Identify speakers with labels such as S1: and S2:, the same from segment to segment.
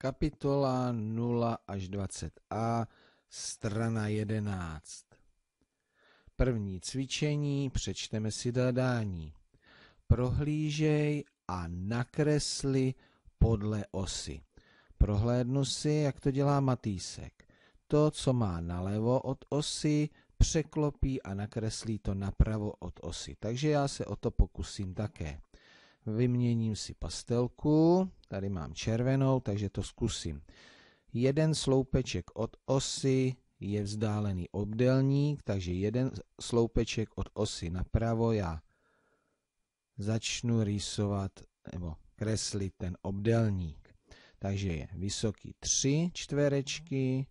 S1: Kapitola 0 až 20a, strana 11. První cvičení, přečteme si zadání. Prohlížej a nakresli podle osy. Prohlédnu si, jak to dělá Matýsek. To, co má nalevo od osy, překlopí a nakreslí to napravo od osy. Takže já se o to pokusím také. Vyměním si pastelku, tady mám červenou, takže to zkusím. Jeden sloupeček od osy je vzdálený obdelník, takže jeden sloupeček od osy napravo já začnu rýsovat nebo kreslit ten obdelník. Takže je vysoký 3 čtverečky,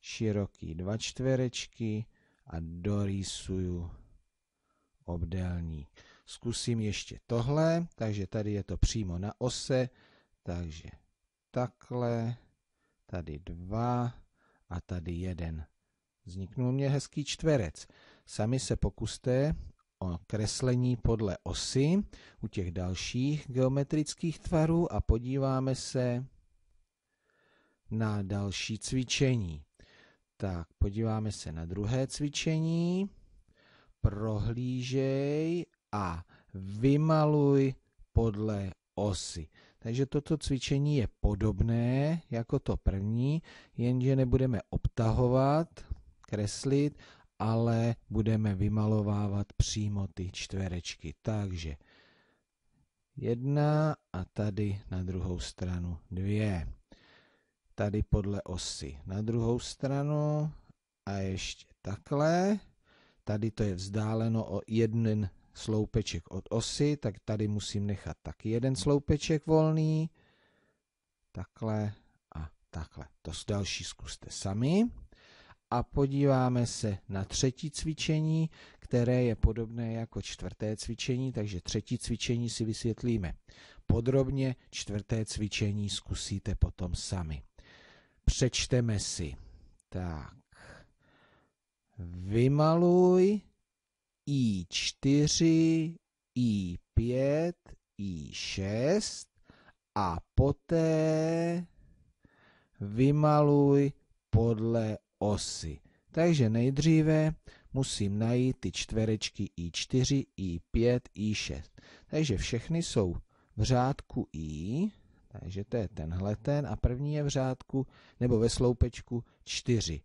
S1: široký 2 čtverečky a dorýsuju obdelník. Zkusím ještě tohle, takže tady je to přímo na ose, takže takhle, tady dva a tady jeden. Vzniknul mě hezký čtverec. Sami se pokuste o kreslení podle osy u těch dalších geometrických tvarů a podíváme se na další cvičení. Tak, podíváme se na druhé cvičení. Prohlížej a vymaluj podle osy. Takže toto cvičení je podobné jako to první, jenže nebudeme obtahovat, kreslit, ale budeme vymalovávat přímo ty čtverečky. Takže jedna a tady na druhou stranu dvě. Tady podle osy na druhou stranu a ještě takhle. Tady to je vzdáleno o jeden sloupeček od osy, tak tady musím nechat taky jeden sloupeček volný. Takhle a takhle. To další zkuste sami. A podíváme se na třetí cvičení, které je podobné jako čtvrté cvičení, takže třetí cvičení si vysvětlíme podrobně, čtvrté cvičení zkusíte potom sami. Přečteme si. Tak. Vymaluj i4, I5, I6 a poté vymaluj podle osy. Takže nejdříve musím najít ty čtverečky I4, I5, I6. Takže všechny jsou v řádku I, takže to je tenhle ten a první je v řádku nebo ve sloupečku 4.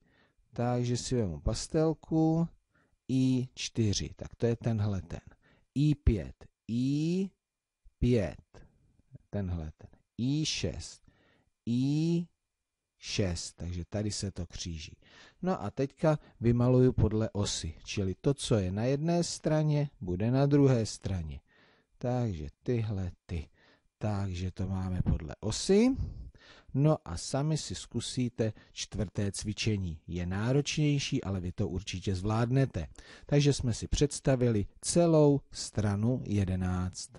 S1: Takže si vezmu pastelku, i4, tak to je tenhle ten. I5, I5, tenhle ten. I6, I6, takže tady se to kříží. No a teďka vymaluju podle osy, čili to, co je na jedné straně, bude na druhé straně. Takže tyhle ty. Takže to máme podle osy. No a sami si zkusíte čtvrté cvičení. Je náročnější, ale vy to určitě zvládnete. Takže jsme si představili celou stranu 11.